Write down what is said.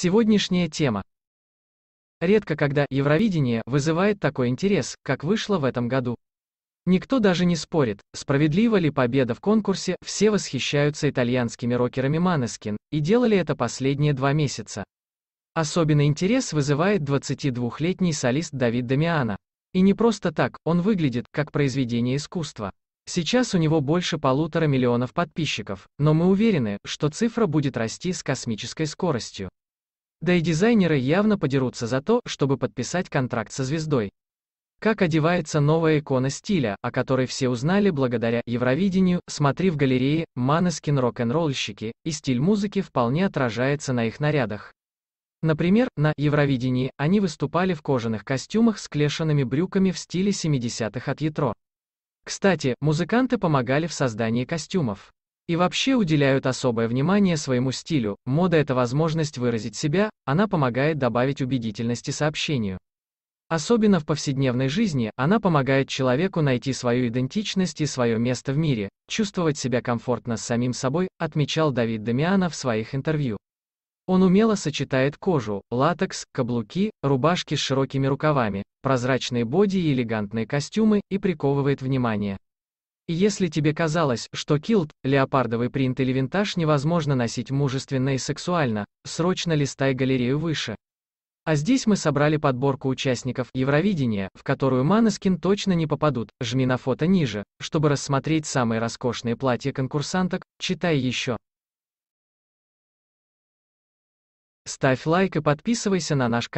Сегодняшняя тема. Редко когда Евровидение вызывает такой интерес, как вышло в этом году. Никто даже не спорит, справедлива ли победа в конкурсе, все восхищаются итальянскими рокерами Манескин, и делали это последние два месяца. Особенный интерес вызывает 22-летний солист Давид Дамиана. И не просто так, он выглядит, как произведение искусства. Сейчас у него больше полутора миллионов подписчиков, но мы уверены, что цифра будет расти с космической скоростью. Да и дизайнеры явно подерутся за то, чтобы подписать контракт со звездой. Как одевается новая икона стиля, о которой все узнали благодаря Евровидению, смотри в галерее, Манескин рок-н-ролльщики, и стиль музыки вполне отражается на их нарядах. Например, на Евровидении они выступали в кожаных костюмах с клешенными брюками в стиле 70-х от Ятро. Кстати, музыканты помогали в создании костюмов и вообще уделяют особое внимание своему стилю. Мода — это возможность выразить себя, она помогает добавить убедительности сообщению. Особенно в повседневной жизни, она помогает человеку найти свою идентичность и свое место в мире, чувствовать себя комфортно с самим собой, отмечал Давид Дамиана в своих интервью. Он умело сочетает кожу, латекс, каблуки, рубашки с широкими рукавами, прозрачные боди и элегантные костюмы, и приковывает внимание. Если тебе казалось, что килт, леопардовый принт или винтаж невозможно носить мужественно и сексуально, срочно листай галерею выше. А здесь мы собрали подборку участников Евровидения, в которую Манескин точно не попадут, жми на фото ниже, чтобы рассмотреть самые роскошные платья конкурсанток, читай еще. Ставь лайк и подписывайся на наш канал.